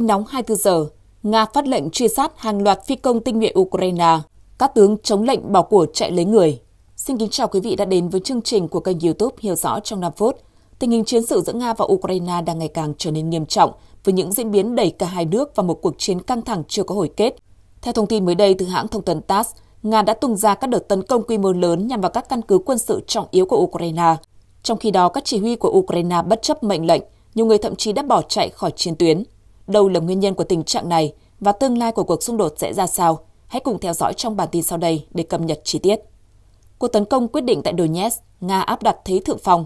tin nóng 24 giờ, Nga phát lệnh truy sát hàng loạt phi công tinh nhuệ Ukraine. Các tướng chống lệnh bỏ của chạy lấy người. Xin kính chào quý vị đã đến với chương trình của kênh YouTube Hiểu rõ trong 5 phút. Tình hình chiến sự giữa Nga và Ukraine đang ngày càng trở nên nghiêm trọng với những diễn biến đẩy cả hai nước vào một cuộc chiến căng thẳng chưa có hồi kết. Theo thông tin mới đây từ hãng thông tấn TASS, Nga đã tung ra các đợt tấn công quy mô lớn nhằm vào các căn cứ quân sự trọng yếu của Ukraine. Trong khi đó, các chỉ huy của Ukraine bất chấp mệnh lệnh, nhiều người thậm chí đã bỏ chạy khỏi chiến tuyến. Đâu là nguyên nhân của tình trạng này và tương lai của cuộc xung đột sẽ ra sao? Hãy cùng theo dõi trong bản tin sau đây để cập nhật chi tiết. Cuộc tấn công quyết định tại Donetsk, Nga áp đặt thế thượng phòng.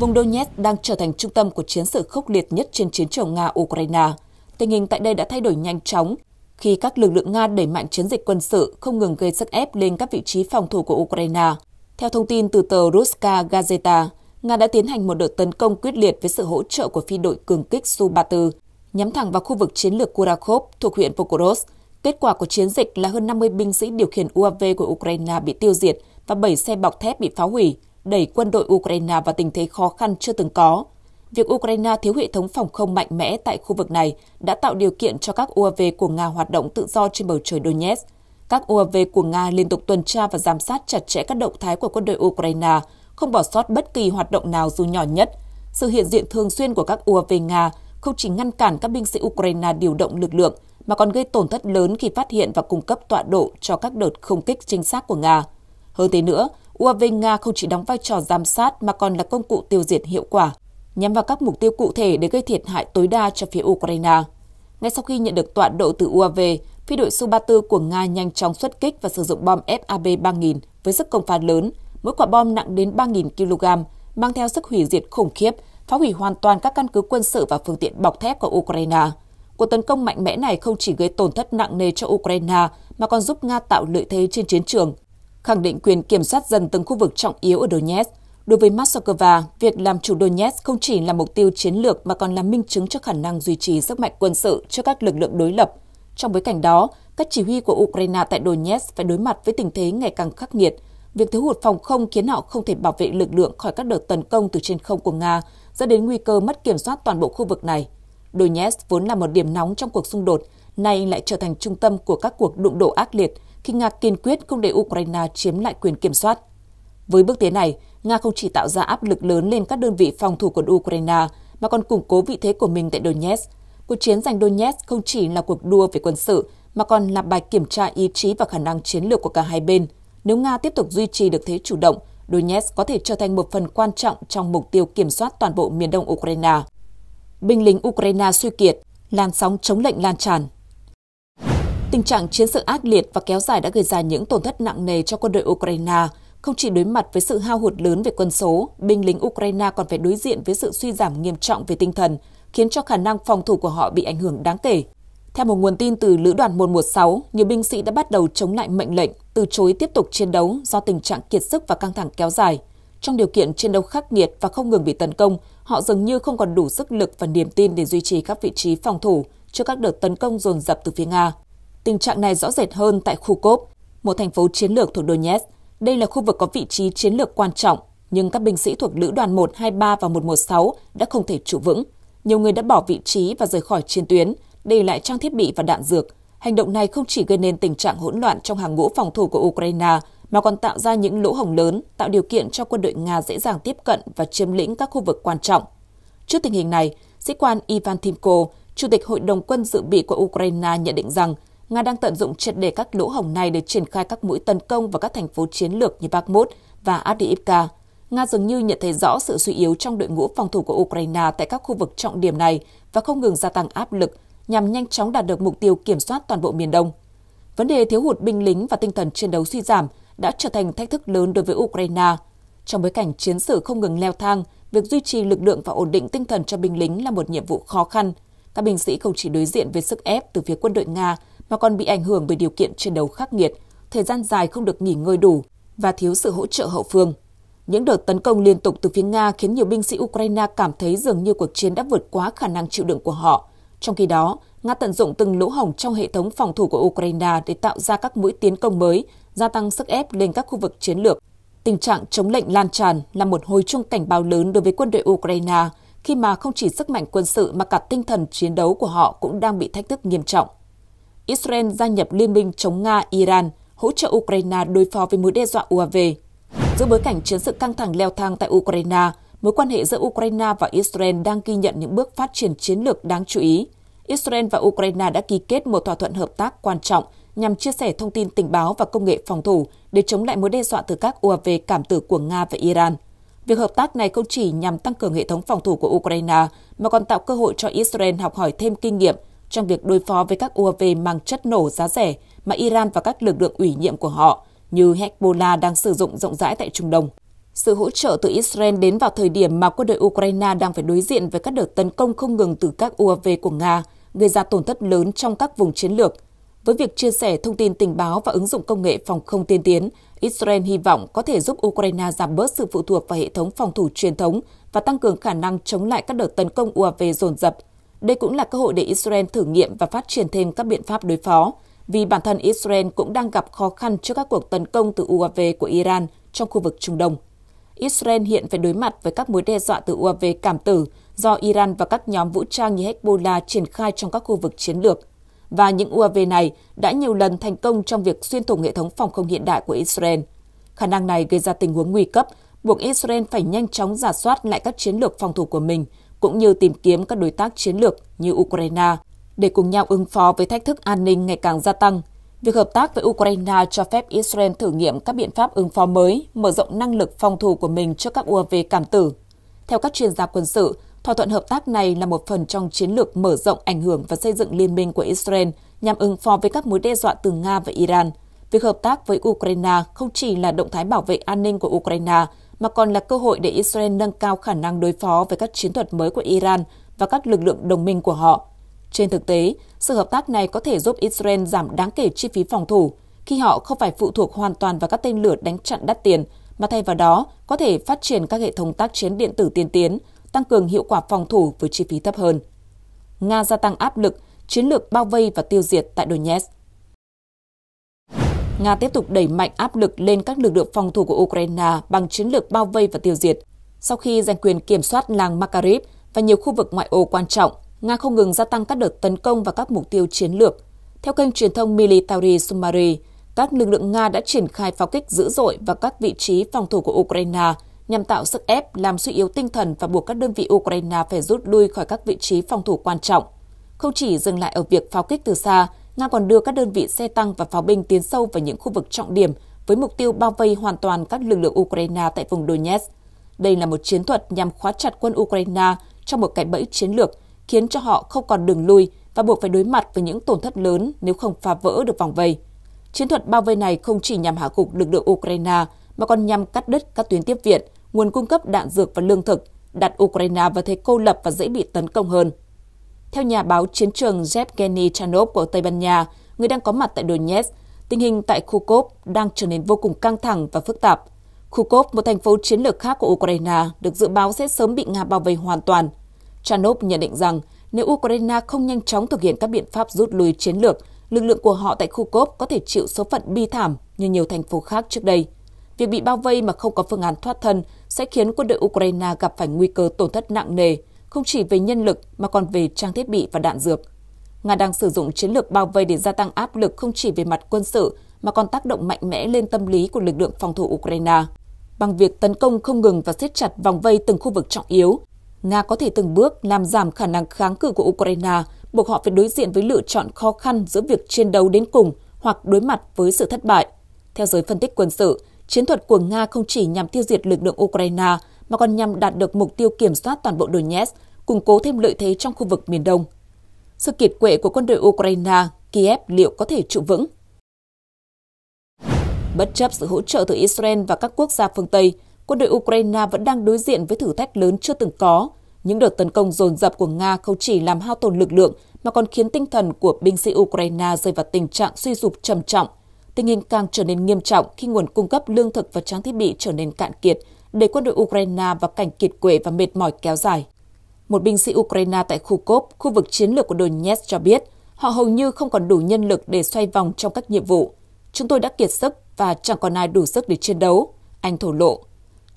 Vùng Donetsk đang trở thành trung tâm của chiến sự khốc liệt nhất trên chiến trường Nga-Ukraine. Tình hình tại đây đã thay đổi nhanh chóng khi các lực lượng Nga đẩy mạnh chiến dịch quân sự không ngừng gây sức ép lên các vị trí phòng thủ của Ukraine. Theo thông tin từ tờ Ruska Gazeta, Nga đã tiến hành một đợt tấn công quyết liệt với sự hỗ trợ của phi đội cường kích Su-34, nhắm thẳng vào khu vực chiến lược Kurakhov thuộc huyện Pokrovsk. Kết quả của chiến dịch là hơn 50 binh sĩ điều khiển UAV của Ukraine bị tiêu diệt và 7 xe bọc thép bị phá hủy, đẩy quân đội Ukraine vào tình thế khó khăn chưa từng có. Việc Ukraine thiếu hệ thống phòng không mạnh mẽ tại khu vực này đã tạo điều kiện cho các UAV của Nga hoạt động tự do trên bầu trời Donetsk. Các UAV của Nga liên tục tuần tra và giám sát chặt chẽ các động thái của quân đội Ukraine, không bỏ sót bất kỳ hoạt động nào dù nhỏ nhất. Sự hiện diện thường xuyên của các UAV Nga không chỉ ngăn cản các binh sĩ Ukraine điều động lực lượng, mà còn gây tổn thất lớn khi phát hiện và cung cấp tọa độ cho các đợt không kích chính xác của Nga. Hơn thế nữa, UAV Nga không chỉ đóng vai trò giám sát mà còn là công cụ tiêu diệt hiệu quả, nhắm vào các mục tiêu cụ thể để gây thiệt hại tối đa cho phía Ukraine. Ngay sau khi nhận được tọa độ từ UAV, phi đội Su-34 của Nga nhanh chóng xuất kích và sử dụng bom FAB-3000 với sức công phá lớn, mỗi quả bom nặng đến 3.000 kg, mang theo sức hủy diệt khủng khiếp, phá hủy hoàn toàn các căn cứ quân sự và phương tiện bọc thép của Ukraine. Cuộc tấn công mạnh mẽ này không chỉ gây tổn thất nặng nề cho Ukraine mà còn giúp Nga tạo lợi thế trên chiến trường, khẳng định quyền kiểm soát dần từng khu vực trọng yếu ở Donetsk. Đối với Moscow, việc làm chủ Donetsk không chỉ là mục tiêu chiến lược mà còn là minh chứng cho khả năng duy trì sức mạnh quân sự cho các lực lượng đối lập. Trong bối cảnh đó, các chỉ huy của Ukraine tại Donetsk phải đối mặt với tình thế ngày càng khắc nghiệt – việc thiếu hụt phòng không khiến họ không thể bảo vệ lực lượng khỏi các đợt tấn công từ trên không của Nga, dẫn đến nguy cơ mất kiểm soát toàn bộ khu vực này. Donetsk vốn là một điểm nóng trong cuộc xung đột, nay lại trở thành trung tâm của các cuộc đụng độ ác liệt khi Nga kiên quyết không để Ukraine chiếm lại quyền kiểm soát. Với bước tiến này, Nga không chỉ tạo ra áp lực lớn lên các đơn vị phòng thủ của Ukraine mà còn củng cố vị thế của mình tại Donetsk. Cuộc chiến giành Donetsk không chỉ là cuộc đua về quân sự mà còn là bài kiểm tra ý chí và khả năng chiến lược của cả hai bên – nếu Nga tiếp tục duy trì được thế chủ động, Donetsk có thể trở thành một phần quan trọng trong mục tiêu kiểm soát toàn bộ miền đông Ukraine. Binh lính Ukraine suy kiệt, làn sóng chống lệnh lan tràn. Tình trạng chiến sự ác liệt và kéo dài đã gây ra những tổn thất nặng nề cho quân đội Ukraine, không chỉ đối mặt với sự hao hụt lớn về quân số, binh lính Ukraine còn phải đối diện với sự suy giảm nghiêm trọng về tinh thần, khiến cho khả năng phòng thủ của họ bị ảnh hưởng đáng kể. Theo một nguồn tin từ Lữ đoàn 116, nhiều binh sĩ đã bắt đầu chống lại mệnh lệnh, từ chối tiếp tục chiến đấu do tình trạng kiệt sức và căng thẳng kéo dài. Trong điều kiện chiến đấu khắc nghiệt và không ngừng bị tấn công, họ dường như không còn đủ sức lực và niềm tin để duy trì các vị trí phòng thủ trước các đợt tấn công dồn dập từ phía Nga. Tình trạng này rõ rệt hơn tại khu Kốp, một thành phố chiến lược thuộc Donetsk. Đây là khu vực có vị trí chiến lược quan trọng, nhưng các binh sĩ thuộc lữ đoàn 123 và 116 đã không thể trụ vững. Nhiều người đã bỏ vị trí và rời khỏi chiến tuyến, để lại trang thiết bị và đạn dược. Hành động này không chỉ gây nên tình trạng hỗn loạn trong hàng ngũ phòng thủ của Ukraine, mà còn tạo ra những lỗ hổng lớn, tạo điều kiện cho quân đội Nga dễ dàng tiếp cận và chiếm lĩnh các khu vực quan trọng. Trước tình hình này, sĩ quan Ivan Timko, Chủ tịch Hội đồng quân dự bị của Ukraine nhận định rằng Nga đang tận dụng triệt để các lỗ hổng này để triển khai các mũi tấn công vào các thành phố chiến lược như Bakhmut và Avdiivka. Nga dường như nhận thấy rõ sự suy yếu trong đội ngũ phòng thủ của Ukraine tại các khu vực trọng điểm này và không ngừng gia tăng áp lực nhằm nhanh chóng đạt được mục tiêu kiểm soát toàn bộ miền Đông. Vấn đề thiếu hụt binh lính và tinh thần chiến đấu suy giảm đã trở thành thách thức lớn đối với Ukraine. Trong bối cảnh chiến sự không ngừng leo thang, việc duy trì lực lượng và ổn định tinh thần cho binh lính là một nhiệm vụ khó khăn. Các binh sĩ không chỉ đối diện với sức ép từ phía quân đội Nga mà còn bị ảnh hưởng bởi điều kiện chiến đấu khắc nghiệt, thời gian dài không được nghỉ ngơi đủ và thiếu sự hỗ trợ hậu phương. Những đợt tấn công liên tục từ phía Nga khiến nhiều binh sĩ Ukraine cảm thấy dường như cuộc chiến đã vượt quá khả năng chịu đựng của họ. Trong khi đó, Nga tận dụng từng lỗ hổng trong hệ thống phòng thủ của Ukraine để tạo ra các mũi tiến công mới, gia tăng sức ép lên các khu vực chiến lược. Tình trạng chống lệnh lan tràn là một hồi chuông cảnh báo lớn đối với quân đội Ukraine, khi mà không chỉ sức mạnh quân sự mà cả tinh thần chiến đấu của họ cũng đang bị thách thức nghiêm trọng. Israel gia nhập liên minh chống Nga-Iran, hỗ trợ Ukraine đối phó với mối đe dọa UAV. Giữa bối cảnh chiến sự căng thẳng leo thang tại Ukraine, mối quan hệ giữa Ukraine và Israel đang ghi nhận những bước phát triển chiến lược đáng chú ý. Israel và Ukraine đã ký kết một thỏa thuận hợp tác quan trọng nhằm chia sẻ thông tin tình báo và công nghệ phòng thủ để chống lại mối đe dọa từ các UAV cảm tử của Nga và Iran. Việc hợp tác này không chỉ nhằm tăng cường hệ thống phòng thủ của Ukraine mà còn tạo cơ hội cho Israel học hỏi thêm kinh nghiệm trong việc đối phó với các UAV mang chất nổ giá rẻ mà Iran và các lực lượng ủy nhiệm của họ như Hezbollah đang sử dụng rộng rãi tại Trung Đông. Sự hỗ trợ từ Israel đến vào thời điểm mà quân đội Ukraine đang phải đối diện với các đợt tấn công không ngừng từ các UAV của Nga, gây ra tổn thất lớn trong các vùng chiến lược. Với việc chia sẻ thông tin tình báo và ứng dụng công nghệ phòng không tiên tiến, Israel hy vọng có thể giúp Ukraine giảm bớt sự phụ thuộc vào hệ thống phòng thủ truyền thống và tăng cường khả năng chống lại các đợt tấn công UAV dồn dập. Đây cũng là cơ hội để Israel thử nghiệm và phát triển thêm các biện pháp đối phó, vì bản thân Israel cũng đang gặp khó khăn trước các cuộc tấn công từ UAV của Iran trong khu vực Trung Đông. Israel hiện phải đối mặt với các mối đe dọa từ UAV cảm tử do Iran và các nhóm vũ trang như Hezbollah triển khai trong các khu vực chiến lược. Và những UAV này đã nhiều lần thành công trong việc xuyên thủng hệ thống phòng không hiện đại của Israel. Khả năng này gây ra tình huống nguy cấp, buộc Israel phải nhanh chóng giả soát lại các chiến lược phòng thủ của mình, cũng như tìm kiếm các đối tác chiến lược như Ukraine để cùng nhau ứng phó với thách thức an ninh ngày càng gia tăng Việc hợp tác với Ukraine cho phép Israel thử nghiệm các biện pháp ứng phó mới, mở rộng năng lực phòng thủ của mình trước các UAV cảm tử. Theo các chuyên gia quân sự, thỏa thuận hợp tác này là một phần trong chiến lược mở rộng ảnh hưởng và xây dựng liên minh của Israel nhằm ứng phó với các mối đe dọa từ Nga và Iran. Việc hợp tác với Ukraine không chỉ là động thái bảo vệ an ninh của Ukraine, mà còn là cơ hội để Israel nâng cao khả năng đối phó với các chiến thuật mới của Iran và các lực lượng đồng minh của họ – trên thực tế, sự hợp tác này có thể giúp Israel giảm đáng kể chi phí phòng thủ khi họ không phải phụ thuộc hoàn toàn vào các tên lửa đánh chặn đắt tiền, mà thay vào đó có thể phát triển các hệ thống tác chiến điện tử tiên tiến, tăng cường hiệu quả phòng thủ với chi phí thấp hơn. Nga gia tăng áp lực, chiến lược bao vây và tiêu diệt tại Donetsk. Nga tiếp tục đẩy mạnh áp lực lên các lực lượng phòng thủ của Ukraine bằng chiến lược bao vây và tiêu diệt. Sau khi giành quyền kiểm soát làng Makarib và nhiều khu vực ngoại ô quan trọng Nga không ngừng gia tăng các đợt tấn công vào các mục tiêu chiến lược. Theo kênh truyền thông Military Summary, các lực lượng Nga đã triển khai pháo kích dữ dội vào các vị trí phòng thủ của Ukraine nhằm tạo sức ép làm suy yếu tinh thần và buộc các đơn vị Ukraine phải rút lui khỏi các vị trí phòng thủ quan trọng. Không chỉ dừng lại ở việc pháo kích từ xa, Nga còn đưa các đơn vị xe tăng và pháo binh tiến sâu vào những khu vực trọng điểm với mục tiêu bao vây hoàn toàn các lực lượng Ukraine tại vùng Donetsk. Đây là một chiến thuật nhằm khóa chặt quân Ukraine trong một cái bẫy chiến lược – khiến cho họ không còn đường lui và buộc phải đối mặt với những tổn thất lớn nếu không phá vỡ được vòng vây. Chiến thuật bao vây này không chỉ nhằm hạ gục lực lượng Ukraine mà còn nhằm cắt đứt các tuyến tiếp viện, nguồn cung cấp đạn dược và lương thực, đặt Ukraine vào thế cô lập và dễ bị tấn công hơn. Theo nhà báo chiến trường Yevgeny Chanov của Tây Ban Nha, người đang có mặt tại Donetsk, tình hình tại Kharkov đang trở nên vô cùng căng thẳng và phức tạp. Kharkov, một thành phố chiến lược khác của Ukraine, được dự báo sẽ sớm bị Nga bao vây hoàn toàn – Chanov nhận định rằng nếu Ukraine không nhanh chóng thực hiện các biện pháp rút lui chiến lược, lực lượng của họ tại khu Kharkov có thể chịu số phận bi thảm như nhiều thành phố khác trước đây. Việc bị bao vây mà không có phương án thoát thân sẽ khiến quân đội Ukraine gặp phải nguy cơ tổn thất nặng nề, không chỉ về nhân lực mà còn về trang thiết bị và đạn dược. Nga đang sử dụng chiến lược bao vây để gia tăng áp lực không chỉ về mặt quân sự mà còn tác động mạnh mẽ lên tâm lý của lực lượng phòng thủ Ukraine. Bằng việc tấn công không ngừng và siết chặt vòng vây từng khu vực trọng yếu, Nga có thể từng bước làm giảm khả năng kháng cự của Ukraine, buộc họ phải đối diện với lựa chọn khó khăn giữa việc chiến đấu đến cùng hoặc đối mặt với sự thất bại. Theo giới phân tích quân sự, chiến thuật của Nga không chỉ nhằm tiêu diệt lực lượng Ukraine mà còn nhằm đạt được mục tiêu kiểm soát toàn bộ Donetsk, củng cố thêm lợi thế trong khu vực miền Đông. Sự kiệt quệ của quân đội Ukraine, Kiev liệu có thể trụ vững? Bất chấp sự hỗ trợ từ Israel và các quốc gia phương Tây, quân đội Ukraine vẫn đang đối diện với thử thách lớn chưa từng có. Những đợt tấn công dồn dập của Nga không chỉ làm hao tổn lực lượng mà còn khiến tinh thần của binh sĩ Ukraine rơi vào tình trạng suy sụp trầm trọng. Tình hình càng trở nên nghiêm trọng khi nguồn cung cấp lương thực và trang thiết bị trở nên cạn kiệt, để quân đội Ukraine vào cảnh kiệt quệ và mệt mỏi kéo dài. Một binh sĩ Ukraine tại khu Kharkov, khu vực chiến lược của Donetsk cho biết, họ hầu như không còn đủ nhân lực để xoay vòng trong các nhiệm vụ. Chúng tôi đã kiệt sức và chẳng còn ai đủ sức để chiến đấu, anh thổ lộ.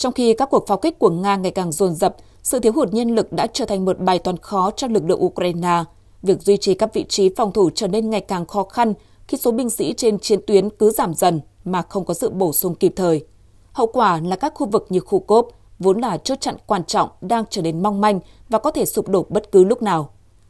Trong khi các cuộc pháo kích của Nga ngày càng dồn dập, sự thiếu hụt nhân lực đã trở thành một bài toán khó cho lực lượng Ukraine. Việc duy trì các vị trí phòng thủ trở nên ngày càng khó khăn khi số binh sĩ trên chiến tuyến cứ giảm dần mà không có sự bổ sung kịp thời. Hậu quả là các khu vực như khu cốp, vốn là chốt chặn quan trọng đang trở nên mong manh và có thể sụp đổ bất cứ lúc nào.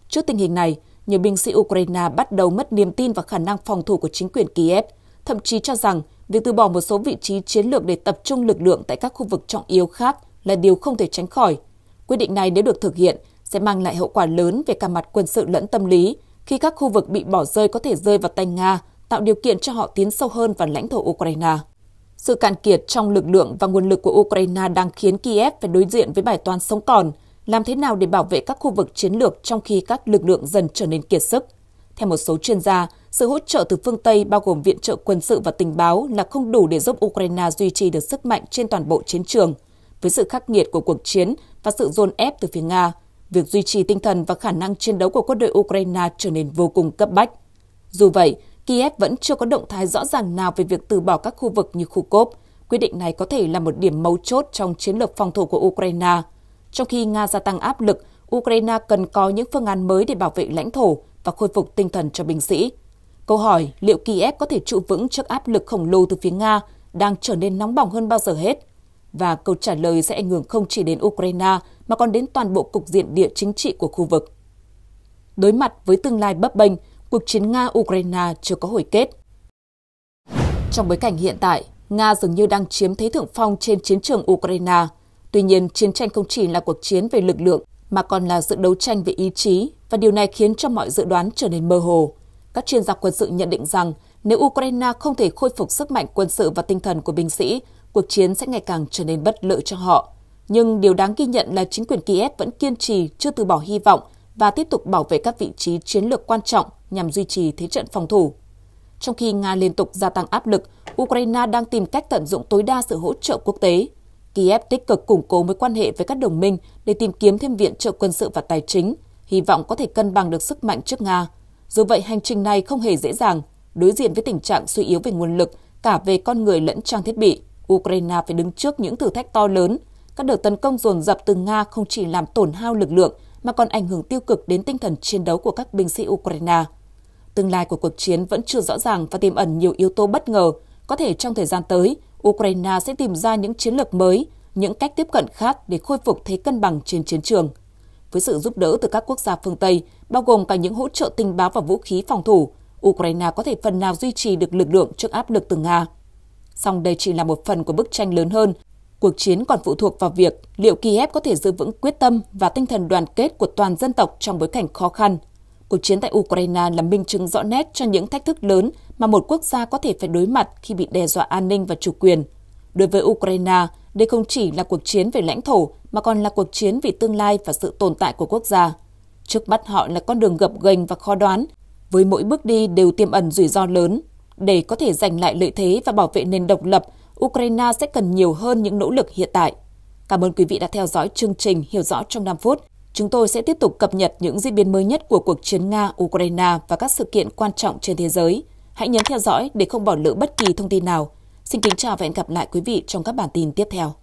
Trước tình hình này, nhiều binh sĩ Ukraine bắt đầu mất niềm tin vào khả năng phòng thủ của chính quyền Kiev, thậm chí cho rằng Việc từ bỏ một số vị trí chiến lược để tập trung lực lượng tại các khu vực trọng yếu khác là điều không thể tránh khỏi. Quyết định này nếu được thực hiện sẽ mang lại hậu quả lớn về cả mặt quân sự lẫn tâm lý, khi các khu vực bị bỏ rơi có thể rơi vào tay Nga, tạo điều kiện cho họ tiến sâu hơn vào lãnh thổ Ukraine. Sự cạn kiệt trong lực lượng và nguồn lực của Ukraine đang khiến Kiev phải đối diện với bài toán sống còn, làm thế nào để bảo vệ các khu vực chiến lược trong khi các lực lượng dần trở nên kiệt sức. Theo một số chuyên gia, sự hỗ trợ từ phương Tây bao gồm viện trợ quân sự và tình báo là không đủ để giúp Ukraine duy trì được sức mạnh trên toàn bộ chiến trường. Với sự khắc nghiệt của cuộc chiến và sự dồn ép từ phía Nga, việc duy trì tinh thần và khả năng chiến đấu của quân đội Ukraine trở nên vô cùng cấp bách. Dù vậy, Kiev vẫn chưa có động thái rõ ràng nào về việc từ bỏ các khu vực như khu Kharkov. Quyết định này có thể là một điểm mấu chốt trong chiến lược phòng thủ của Ukraine. Trong khi Nga gia tăng áp lực, Ukraine cần có những phương án mới để bảo vệ lãnh thổ, và khôi phục tinh thần cho binh sĩ. Câu hỏi liệu Kiev có thể trụ vững trước áp lực khổng lồ từ phía Nga đang trở nên nóng bỏng hơn bao giờ hết? Và câu trả lời sẽ ảnh hưởng không chỉ đến Ukraine mà còn đến toàn bộ cục diện địa chính trị của khu vực. Đối mặt với tương lai bấp bênh, cuộc chiến Nga-Ukraine chưa có hồi kết. Trong bối cảnh hiện tại, Nga dường như đang chiếm thế thượng phong trên chiến trường Ukraine. Tuy nhiên, chiến tranh không chỉ là cuộc chiến về lực lượng mà còn là sự đấu tranh về ý chí và điều này khiến cho mọi dự đoán trở nên mơ hồ. Các chuyên gia quân sự nhận định rằng nếu Ukraine không thể khôi phục sức mạnh quân sự và tinh thần của binh sĩ, cuộc chiến sẽ ngày càng trở nên bất lợi cho họ. Nhưng điều đáng ghi nhận là chính quyền Kiev vẫn kiên trì, chưa từ bỏ hy vọng và tiếp tục bảo vệ các vị trí chiến lược quan trọng nhằm duy trì thế trận phòng thủ. Trong khi Nga liên tục gia tăng áp lực, Ukraine đang tìm cách tận dụng tối đa sự hỗ trợ quốc tế. Kiev tích cực củng cố mối quan hệ với các đồng minh để tìm kiếm thêm viện trợ quân sự và tài chính, hy vọng có thể cân bằng được sức mạnh trước Nga. Dù vậy, hành trình này không hề dễ dàng. Đối diện với tình trạng suy yếu về nguồn lực, cả về con người lẫn trang thiết bị, Ukraine phải đứng trước những thử thách to lớn. Các đợt tấn công dồn dập từ Nga không chỉ làm tổn hao lực lượng, mà còn ảnh hưởng tiêu cực đến tinh thần chiến đấu của các binh sĩ Ukraine. Tương lai của cuộc chiến vẫn chưa rõ ràng và tiềm ẩn nhiều yếu tố bất ngờ, có thể trong thời gian tới, Ukraine sẽ tìm ra những chiến lược mới, những cách tiếp cận khác để khôi phục thế cân bằng trên chiến trường. Với sự giúp đỡ từ các quốc gia phương Tây, bao gồm cả những hỗ trợ tình báo và vũ khí phòng thủ, Ukraine có thể phần nào duy trì được lực lượng trước áp lực từ Nga. Song đây chỉ là một phần của bức tranh lớn hơn. Cuộc chiến còn phụ thuộc vào việc liệu Kiev có thể giữ vững quyết tâm và tinh thần đoàn kết của toàn dân tộc trong bối cảnh khó khăn cuộc chiến tại Ukraine là minh chứng rõ nét cho những thách thức lớn mà một quốc gia có thể phải đối mặt khi bị đe dọa an ninh và chủ quyền. Đối với Ukraine, đây không chỉ là cuộc chiến về lãnh thổ mà còn là cuộc chiến vì tương lai và sự tồn tại của quốc gia. Trước mắt họ là con đường gập ghềnh và khó đoán, với mỗi bước đi đều tiềm ẩn rủi ro lớn. Để có thể giành lại lợi thế và bảo vệ nền độc lập, Ukraine sẽ cần nhiều hơn những nỗ lực hiện tại. Cảm ơn quý vị đã theo dõi chương trình Hiểu rõ trong 5 phút. Chúng tôi sẽ tiếp tục cập nhật những diễn biến mới nhất của cuộc chiến Nga-Ukraine và các sự kiện quan trọng trên thế giới. Hãy nhấn theo dõi để không bỏ lỡ bất kỳ thông tin nào. Xin kính chào và hẹn gặp lại quý vị trong các bản tin tiếp theo.